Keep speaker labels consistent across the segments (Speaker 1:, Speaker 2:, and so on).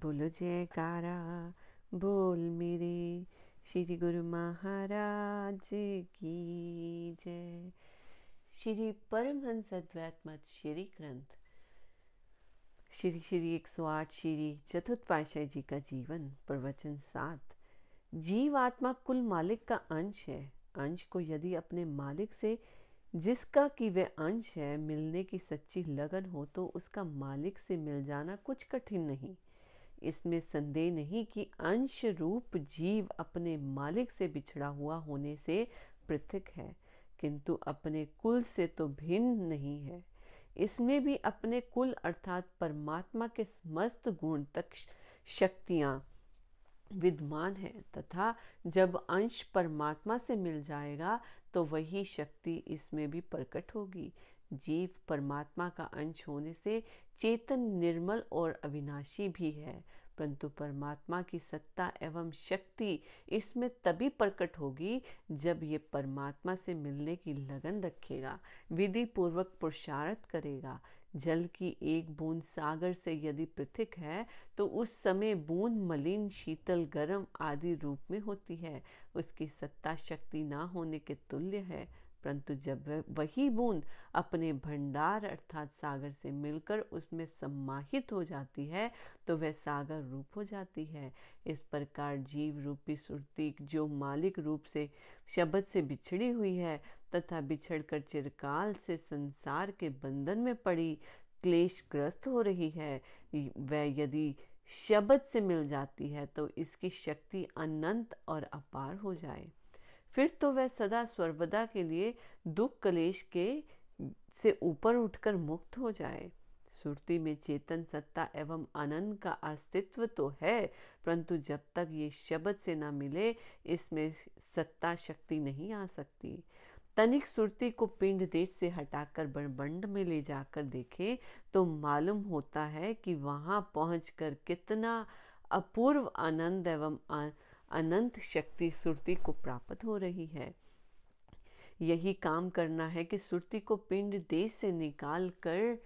Speaker 1: बोलो जयकारा बोल मेरे श्री गुरु महाराज की जय श्री परमहंस अद्वैत मत श्री ग्रंथ श्री श्री एक सौ आठ श्री चतुर्थ पाशाह जी का जीवन प्रवचन सात जीव आत्मा कुल मालिक का अंश है अंश को यदि अपने मालिक से जिसका कि वह अंश है मिलने की सच्ची लगन हो तो उसका मालिक से मिल जाना कुछ कठिन नहीं इसमें संदेह नहीं कि अंश रूप जीव अपने मालिक से बिछड़ा हुआ होने से पृथक है किंतु अपने कुल से तो भिन्न नहीं है इसमें भी अपने कुल अर्थात परमात्मा के समस्त गुण तक शक्तियां विद्यमान है तथा जब अंश परमात्मा से मिल जाएगा तो वही शक्ति इसमें भी प्रकट होगी जीव परमात्मा का अंश होने से चेतन निर्मल और अविनाशी भी है परंतु परमात्मा की सत्ता एवं शक्ति इसमें तभी प्रकट होगी जब ये परमात्मा से मिलने की लगन रखेगा विधि पूर्वक पुरुषार्थ करेगा जल की एक बूंद सागर से यदि पृथक है तो उस समय बूंद मलिन शीतल गर्म आदि रूप में होती है उसकी सत्ता शक्ति ना होने के तुल्य है परंतु जब वही बूंद अपने भंडार अर्थात सागर से मिलकर उसमें समाहित हो जाती है तो वह सागर रूप हो जाती है इस प्रकार जीव रूपी सुरती जो मालिक रूप से शब्द से बिछड़ी हुई है तथा बिछड़कर चिरकाल से संसार के बंधन में पड़ी क्लेश ग्रस्त हो रही है वह यदि शब्द से मिल जाती है तो इसकी शक्ति अनंत और अपार हो जाए फिर तो वह सदा सर्वदा के लिए दुख कलेश के से ऊपर उठकर मुक्त हो जाए सुरती में चेतन सत्ता एवं आनंद का अस्तित्व तो है परंतु जब तक ये शब्द से ना मिले इसमें सत्ता शक्ति नहीं आ सकती तनिक सुरती को पिंड देश से हटाकर बड़बंड में ले जाकर देखे तो मालूम होता है कि वहां पहुंचकर कितना अपूर्व आनंद एवं आ... अनंत शक्ति सुरती को प्राप्त हो रही है यही काम करना है कि सुरती को पिंड देश से निकाल कर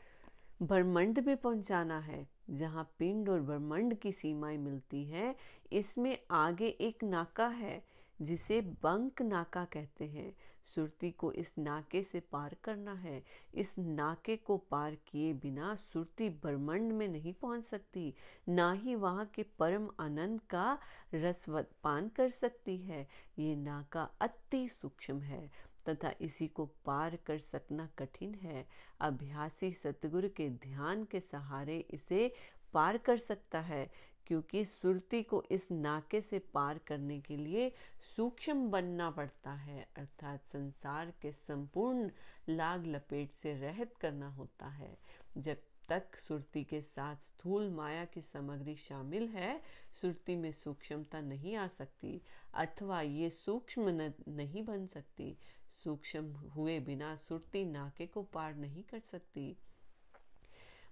Speaker 1: ब्रह्मंड में पहुंचाना है जहां पिंड और ब्रह्मंड की सीमाएं मिलती हैं इसमें आगे एक नाका है जिसे बंक नाका कहते हैं सुरती को इस नाके से पार करना है इस नाके को पार किए बिना सुरती ब्रह्मंड में नहीं पहुंच सकती ना ही वहाँ के परम आनंद का रसवत पान कर सकती है ये नाका अति सूक्ष्म है तथा इसी को पार कर सकना कठिन है अभ्यासी सतगुरु के ध्यान के सहारे इसे पार कर सकता है क्योंकि सुरती को इस नाके से पार करने के लिए सूक्ष्म बनना पड़ता है अर्थात संसार के संपूर्ण लाग लपेट से रहित करना होता है जब तक सुरती के साथ स्थूल माया की सामग्री शामिल है सुरती में सूक्ष्मता नहीं आ सकती अथवा ये सूक्ष्म नहीं बन सकती सूक्ष्म हुए बिना सुरती नाके को पार नहीं कर सकती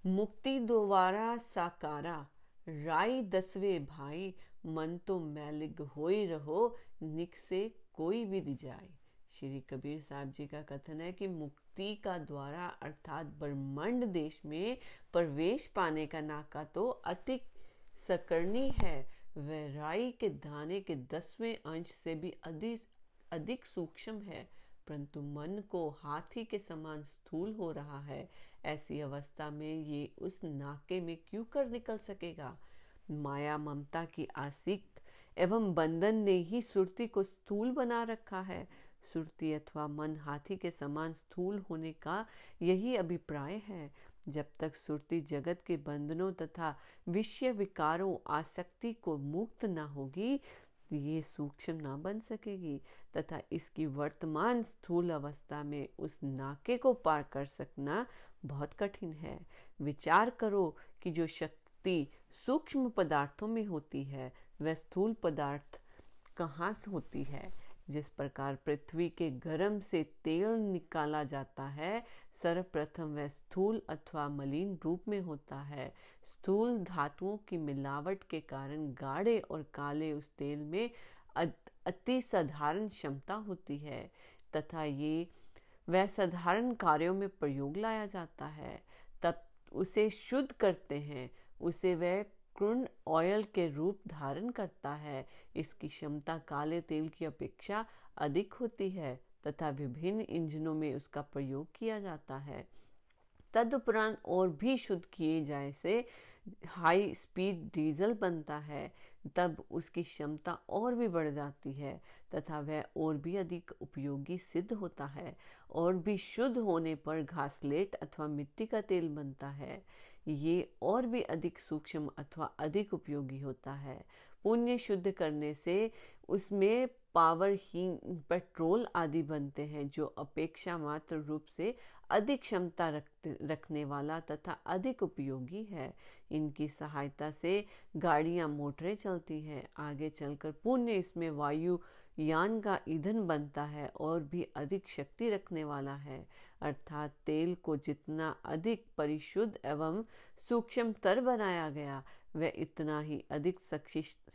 Speaker 1: मुक्ति दोबारा साकारा राई दसवे भाई मन तो मैलिग हो ही रहो निक से कोई विधि जाए श्री कबीर साहब जी का कथन है कि मुक्ति का द्वारा अर्थात ब्रह्मांड देश में प्रवेश पाने का नाका तो अति सकरणी है वह राई के दाने के दसवें अंश से भी अधिक अधिक सूक्ष्म है परंतु मन को हाथी के समान स्थूल हो रहा है ऐसी अवस्था में ये उस नाके में क्यों कर निकल सकेगा माया ममता की आसिक्त एवं बंधन ने ही सुरती को स्थूल बना रखा है सुरती अथवा मन हाथी के समान स्थूल होने का यही अभिप्राय है जब तक सुरती जगत के बंधनों तथा विषय विकारों आसक्ति को मुक्त ना होगी ये सूक्ष्म ना बन सकेगी तथा इसकी वर्तमान स्थूल अवस्था में उस नाके को पार कर सकना बहुत कठिन है विचार करो कि जो शक्ति सूक्ष्म पदार्थों में होती है वह स्थूल पदार्थ कहाँ से होती है जिस प्रकार पृथ्वी के गर्म से तेल निकाला जाता है सर्वप्रथम वह स्थूल अथवा मलिन रूप में होता है स्थूल धातुओं की मिलावट के कारण गाढ़े और काले उस तेल में अति साधारण क्षमता होती है तथा ये वह साधारण कार्यों में प्रयोग लाया जाता है तब उसे शुद्ध करते हैं उसे वह क्रूण ऑयल के रूप धारण करता है इसकी क्षमता काले तेल की अपेक्षा अधिक होती है तथा विभिन्न इंजनों में उसका प्रयोग किया जाता है तदुपरांत और भी शुद्ध किए जाए से हाई स्पीड डीजल बनता है तब उसकी क्षमता और भी बढ़ जाती है तथा वह और भी अधिक उपयोगी सिद्ध होता है और भी शुद्ध होने पर घासलेट अथवा मिट्टी का तेल बनता है ये और भी अधिक सूक्ष्म अथवा अधिक उपयोगी होता है पुण्य शुद्ध करने से उसमें पावर ही पेट्रोल आदि बनते हैं जो अपेक्षा मात्र रूप से अधिक क्षमता रखते रखने वाला तथा अधिक उपयोगी है इनकी सहायता से गाड़ियां मोटरें चलती हैं आगे चलकर पुण्य इसमें वायु यान का ईंधन बनता है और भी अधिक शक्ति रखने वाला है अर्थात तेल को जितना अधिक परिशुद्ध एवं सूक्ष्मतर बनाया गया वह इतना ही अधिक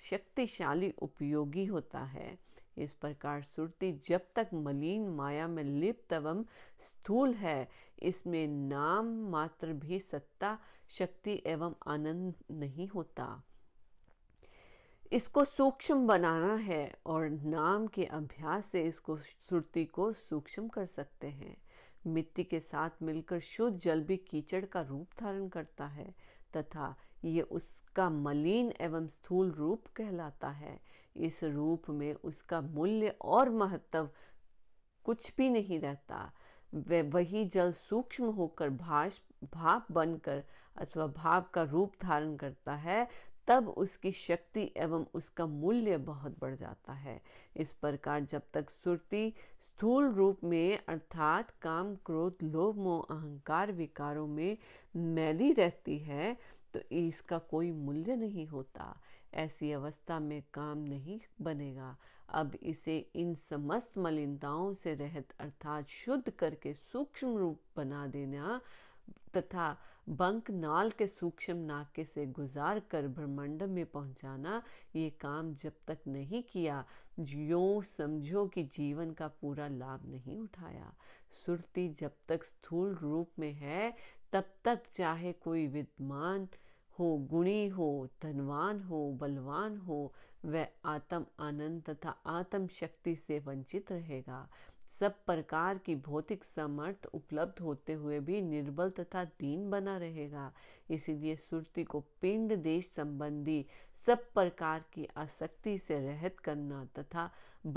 Speaker 1: शक्तिशाली उपयोगी होता है इस प्रकार सुरती जब तक मलिन माया में लिप्त एवं स्थूल है इसमें नाम मात्र भी सत्ता शक्ति एवं आनंद नहीं होता इसको सूक्ष्म बनाना है और नाम के अभ्यास से इसको सुरती को सूक्ष्म कर सकते हैं मिट्टी के साथ मिलकर शुद्ध जल भी कीचड़ का रूप धारण करता है तथा ये उसका मलिन एवं स्थूल रूप कहलाता है इस रूप में उसका मूल्य और महत्व कुछ भी नहीं रहता वही जल सूक्ष्म होकर भाष भाप बनकर अथवा भाप का रूप धारण करता है तब उसकी शक्ति एवं उसका मूल्य बहुत बढ़ जाता है इस प्रकार जब तक सुरती स्थूल रूप में अर्थात काम क्रोध लोभ मोह अहंकार विकारों में मैली रहती है तो इसका कोई मूल्य नहीं होता ऐसी अवस्था में काम नहीं बनेगा अब इसे इन समस्त मलिनताओं से रहत अर्थात शुद्ध करके सूक्ष्म रूप बना देना तथा बंक नाल के सूक्ष्म नाके से गुजार कर ब्रह्मंड में पहुंचाना ये काम जब तक नहीं किया जो समझो कि जीवन का पूरा लाभ नहीं उठाया सुरती जब तक स्थूल रूप में है तब तक चाहे कोई विद्वान हो गुणी हो धनवान हो बलवान हो वह आत्म आनंद तथा आत्म शक्ति से वंचित रहेगा सब प्रकार की भौतिक समर्थ उपलब्ध होते हुए भी निर्बल तथा दीन बना रहेगा इसीलिए सुरती को पिंड देश संबंधी सब प्रकार की आसक्ति से रहत करना तथा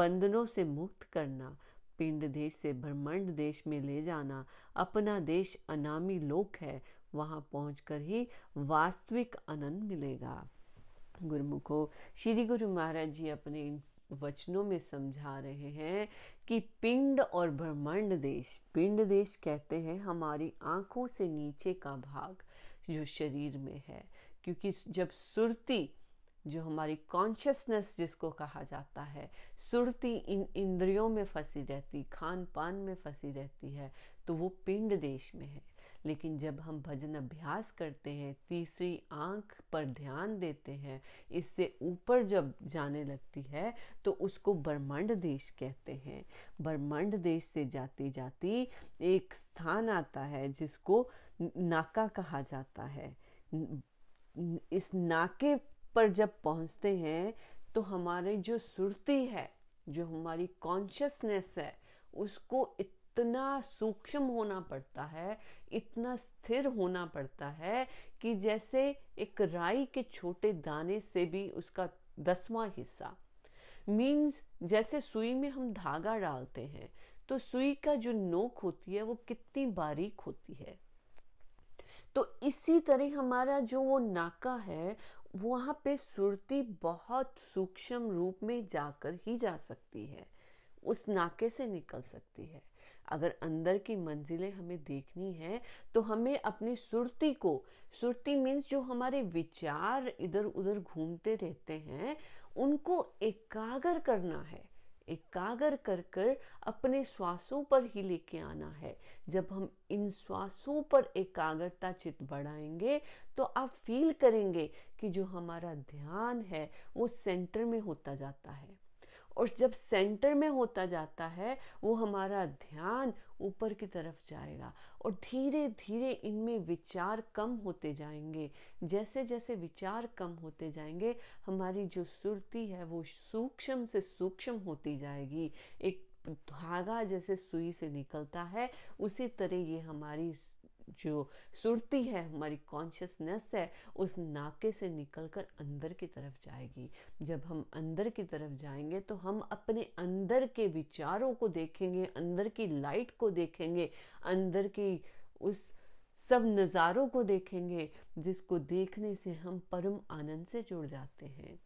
Speaker 1: बंधनों से मुक्त करना पिंड देश से ब्रह्मांड देश में ले जाना अपना देश अनामी लोक है वहाँ कर ही वास्तविक आनंद मिलेगा गुरुमुखो श्री गुरु महाराज जी अपने वचनों में समझा रहे हैं कि पिंड और ब्रह्मांड देश पिंड देश कहते हैं हमारी आंखों से नीचे का भाग जो शरीर में है क्योंकि जब सुरती जो हमारी कॉन्शियसनेस जिसको कहा जाता है सुरती इन इंद्रियों में फंसी रहती खान पान में फंसी रहती है तो वो पिंड देश में है लेकिन जब हम भजन अभ्यास करते हैं तीसरी आंख पर ध्यान देते हैं इससे ऊपर जब जाने लगती है तो उसको ब्रह्मांड देश कहते हैं ब्रह्मांड देश से जाती जाती एक स्थान आता है जिसको नाका कहा जाता है इस नाके पर जब पहुंचते हैं तो हमारे जो सुरती है जो हमारी कॉन्शियसनेस है उसको इत इतना सूक्ष्म होना पड़ता है इतना स्थिर होना पड़ता है कि जैसे एक राई के छोटे दाने से भी उसका दसवां हिस्सा मीन्स जैसे सुई में हम धागा डालते हैं तो सुई का जो नोक होती है वो कितनी बारीक होती है तो इसी तरह हमारा जो वो नाका है वहाँ पे सुरती बहुत सूक्ष्म रूप में जाकर ही जा सकती है उस नाके से निकल सकती है अगर अंदर की मंजिलें हमें देखनी है तो हमें अपनी सुरती को सुरती मीन्स जो हमारे विचार इधर उधर घूमते रहते हैं उनको एकाग्र करना है एकाग्र कर कर अपने श्वासों पर ही लेके आना है जब हम इन श्वासों पर एकाग्रता चित बढ़ाएंगे तो आप फील करेंगे कि जो हमारा ध्यान है वो सेंटर में होता जाता है और जब सेंटर में होता जाता है वो हमारा ध्यान ऊपर की तरफ जाएगा और धीरे धीरे इनमें विचार कम होते जाएंगे जैसे जैसे विचार कम होते जाएंगे हमारी जो सुरती है वो सूक्ष्म से सूक्ष्म होती जाएगी एक धागा जैसे सुई से निकलता है उसी तरह ये हमारी जो सुरती है हमारी कॉन्शियसनेस है उस नाके से निकलकर अंदर की तरफ जाएगी जब हम अंदर की तरफ जाएंगे तो हम अपने अंदर के विचारों को देखेंगे अंदर की लाइट को देखेंगे अंदर की उस सब नज़ारों को देखेंगे जिसको देखने से हम परम आनंद से जुड़ जाते हैं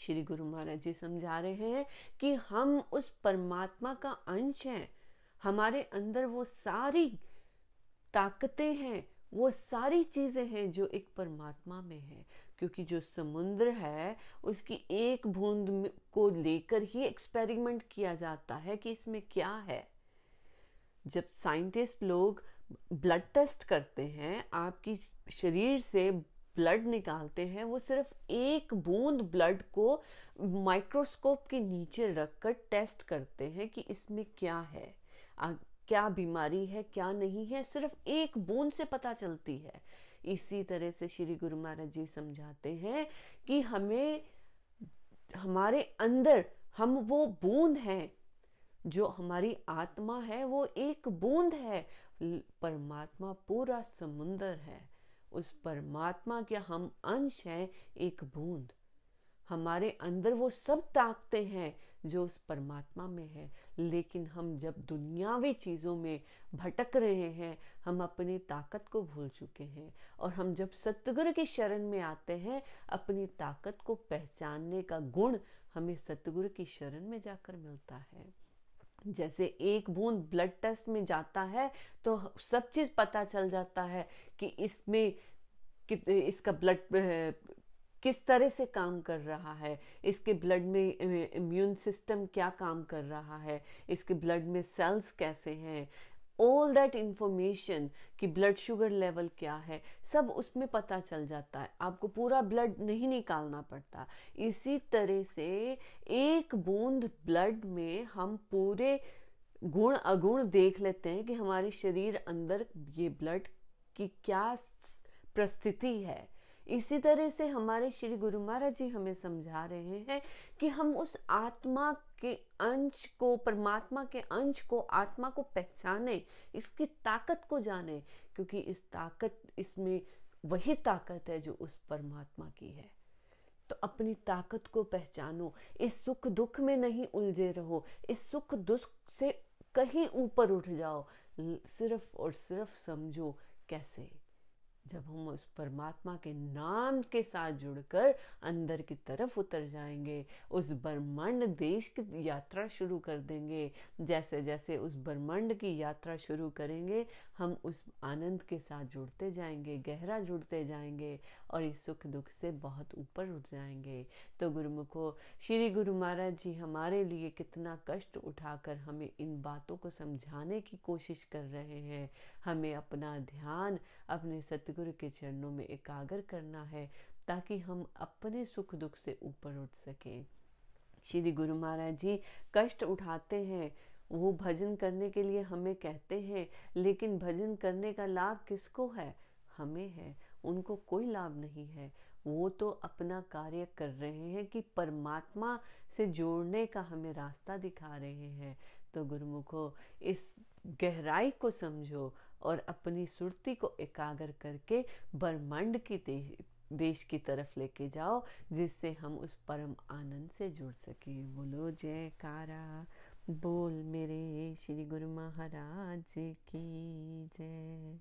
Speaker 1: श्री गुरु महाराज जी समझा रहे हैं कि हम उस परमात्मा का अंश हैं हमारे अंदर वो सारी ताकतें हैं वो सारी चीज़ें हैं जो एक परमात्मा में है क्योंकि जो समुद्र है उसकी एक बूंद को लेकर ही एक्सपेरिमेंट किया जाता है कि इसमें क्या है जब साइंटिस्ट लोग ब्लड टेस्ट करते हैं आपकी शरीर से ब्लड निकालते हैं वो सिर्फ एक बूंद ब्लड को माइक्रोस्कोप के नीचे रखकर टेस्ट करते हैं कि इसमें क्या है क्या बीमारी है क्या नहीं है सिर्फ एक बूंद से पता चलती है इसी तरह से श्री गुरु महाराज जी समझाते हैं कि हमें हमारे अंदर हम वो बूंद हैं जो हमारी आत्मा है वो एक बूंद है परमात्मा पूरा समुंदर है उस परमात्मा के हम अंश हैं एक बूंद हमारे अंदर वो सब ताकते हैं जो उस परमात्मा में है लेकिन हम जब दुनियावी चीज़ों में भटक रहे हैं हम अपनी ताकत को भूल चुके हैं और हम जब सतगुरु की शरण में आते हैं अपनी ताकत को पहचानने का गुण हमें सतगुरु की शरण में जाकर मिलता है जैसे एक बूंद ब्लड टेस्ट में जाता है तो सब चीज़ पता चल जाता है कि इसमें कि इसका ब्लड किस तरह से काम कर रहा है इसके ब्लड में इम्यून सिस्टम क्या काम कर रहा है इसके ब्लड में सेल्स कैसे हैं ऑल दैट इंफॉर्मेशन कि ब्लड शुगर लेवल क्या है सब उसमें पता चल जाता है आपको पूरा ब्लड नहीं निकालना पड़ता इसी तरह से एक बूंद ब्लड में हम पूरे गुण अगुण देख लेते हैं कि हमारे शरीर अंदर ये ब्लड की क्या प्रस्थिति है इसी तरह से हमारे श्री गुरु महाराज जी हमें समझा रहे हैं कि हम उस आत्मा के अंश को परमात्मा के अंश को आत्मा को पहचाने इसकी ताकत को जाने क्योंकि इस ताकत इसमें वही ताकत है जो उस परमात्मा की है तो अपनी ताकत को पहचानो इस सुख दुख में नहीं उलझे रहो इस सुख दुख से कहीं ऊपर उठ जाओ सिर्फ और सिर्फ समझो कैसे जब हम उस परमात्मा के नाम के साथ जुड़कर अंदर की तरफ उतर जाएंगे उस ब्रह्मांड देश की यात्रा शुरू कर देंगे जैसे जैसे उस ब्रह्मांड की यात्रा शुरू करेंगे हम उस आनंद के साथ जुड़ते जाएंगे गहरा जुड़ते जाएंगे और इस सुख दुख से बहुत ऊपर उठ जाएंगे तो गुरुमुखो श्री गुरु महाराज जी हमारे लिए कितना कष्ट उठाकर हमें इन बातों को समझाने की कोशिश कर रहे हैं हमें अपना ध्यान अपने सतगुरु के चरणों में एकाग्र करना है ताकि हम अपने सुख दुख से ऊपर उठ सकें श्री गुरु महाराज जी कष्ट उठाते हैं वो भजन करने के लिए हमें कहते हैं लेकिन भजन करने का लाभ किसको है हमें है उनको कोई लाभ नहीं है वो तो अपना कार्य कर रहे हैं कि परमात्मा से जोड़ने का हमें रास्ता दिखा रहे हैं तो गुरुमुखो इस गहराई को समझो और अपनी सुरती को एकाग्र करके ब्रह्मांड की देश की तरफ लेके जाओ जिससे हम उस परम आनंद से जुड़ सकें बोलो जयकारा बोल मेरे श्री गुरु महाराज की जय